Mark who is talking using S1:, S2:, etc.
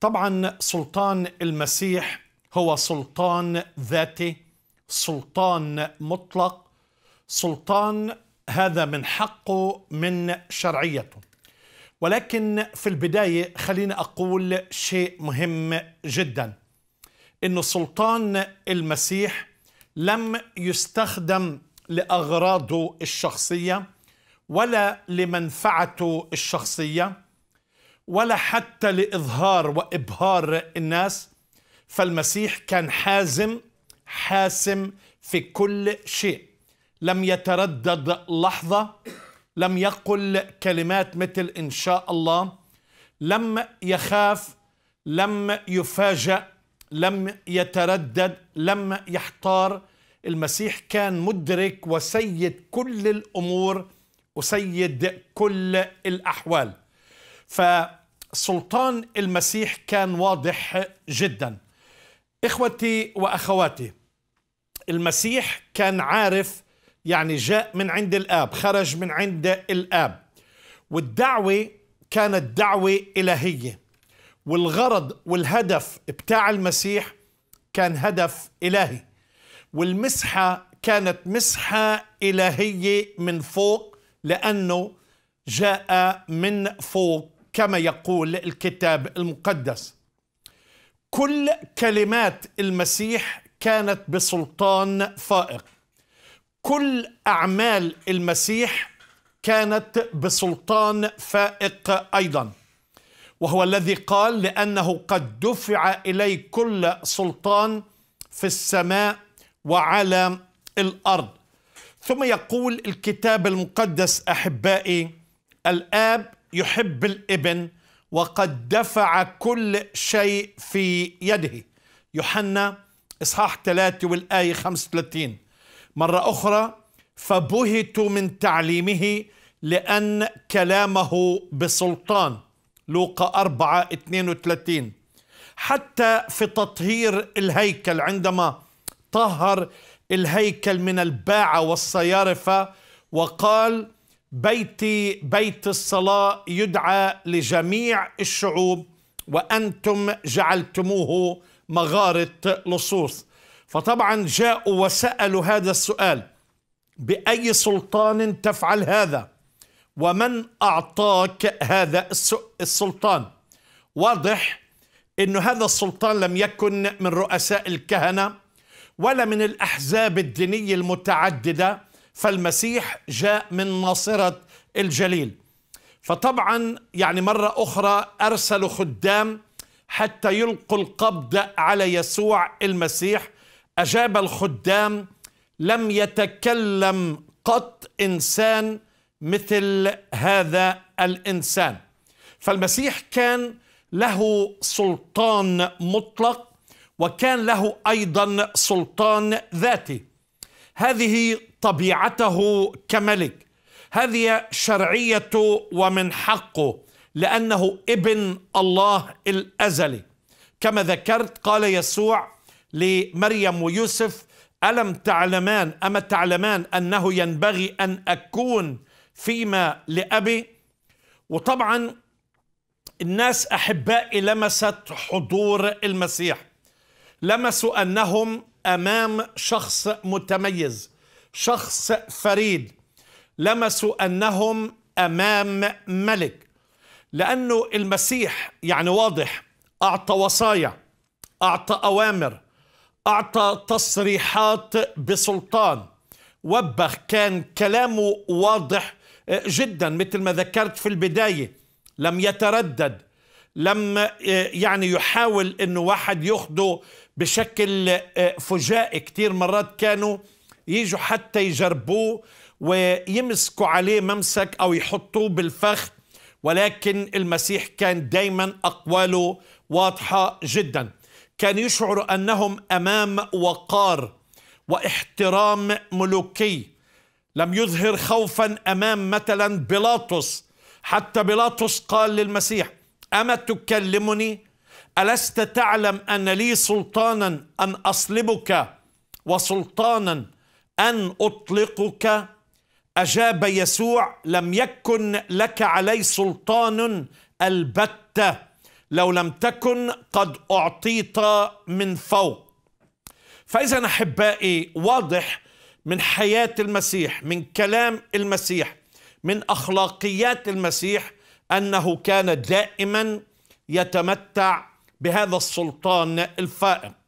S1: طبعا سلطان المسيح هو سلطان ذاتي سلطان مطلق سلطان هذا من حقه من شرعيته ولكن في البدايه خليني اقول شيء مهم جدا انه سلطان المسيح لم يستخدم لاغراضه الشخصيه ولا لمنفعته الشخصيه ولا حتى لإظهار وإبهار الناس فالمسيح كان حازم حاسم في كل شيء لم يتردد لحظة لم يقل كلمات مثل إن شاء الله لم يخاف لم يفاجأ لم يتردد لم يحتار المسيح كان مدرك وسيد كل الأمور وسيد كل الأحوال ف سلطان المسيح كان واضح جدا اخوتي واخواتي المسيح كان عارف يعني جاء من عند الاب خرج من عند الاب والدعوه كانت دعوه الهيه والغرض والهدف بتاع المسيح كان هدف الهي والمسحه كانت مسحه الهيه من فوق لانه جاء من فوق كما يقول الكتاب المقدس كل كلمات المسيح كانت بسلطان فائق كل اعمال المسيح كانت بسلطان فائق ايضا وهو الذي قال لانه قد دفع الي كل سلطان في السماء وعلى الارض ثم يقول الكتاب المقدس احبائي الاب يحب الابن وقد دفع كل شيء في يده يوحنا إصحاح 3 والآية 35 مرة أخرى فبهتوا من تعليمه لأن كلامه بسلطان لوقا 4 32 حتى في تطهير الهيكل عندما طهر الهيكل من الباعة والصيارفة وقال بيتي بيت الصلاة يدعى لجميع الشعوب وأنتم جعلتموه مغارة لصوص فطبعا جاءوا وسألوا هذا السؤال بأي سلطان تفعل هذا ومن أعطاك هذا السلطان واضح أن هذا السلطان لم يكن من رؤساء الكهنة ولا من الأحزاب الدينية المتعددة فالمسيح جاء من ناصرة الجليل فطبعا يعني مرة أخرى أرسلوا خدام حتى يلقوا القبض على يسوع المسيح أجاب الخدام لم يتكلم قط إنسان مثل هذا الإنسان فالمسيح كان له سلطان مطلق وكان له أيضا سلطان ذاتي هذه طبيعته كملك هذه شرعيته ومن حقه لانه ابن الله الازلي كما ذكرت قال يسوع لمريم ويوسف الم تعلمان اما تعلمان انه ينبغي ان اكون فيما لابي وطبعا الناس احبائي لمست حضور المسيح لمسوا انهم امام شخص متميز شخص فريد لمسوا انهم امام ملك لانه المسيح يعني واضح اعطى وصايا اعطى اوامر اعطى تصريحات بسلطان وبخ كان كلامه واضح جدا مثل ما ذكرت في البدايه لم يتردد لما آه، يعني يحاول انه واحد ياخده بشكل آه، فجائي كتير مرات كانوا يجوا حتى يجربوه ويمسكوا عليه ممسك او يحطوه بالفخ ولكن المسيح كان دايما اقواله واضحه جدا كان يشعر انهم امام وقار واحترام ملوكي لم يظهر خوفا امام مثلا بيلاطس حتى بيلاطس قال للمسيح أما تكلمني ألست تعلم أن لي سلطانا أن أصلبك وسلطانا أن أطلقك أجاب يسوع لم يكن لك علي سلطان البتة لو لم تكن قد أعطيت من فوق فإذا أحبائي واضح من حياة المسيح من كلام المسيح من أخلاقيات المسيح انه كان دائما يتمتع بهذا السلطان الفائق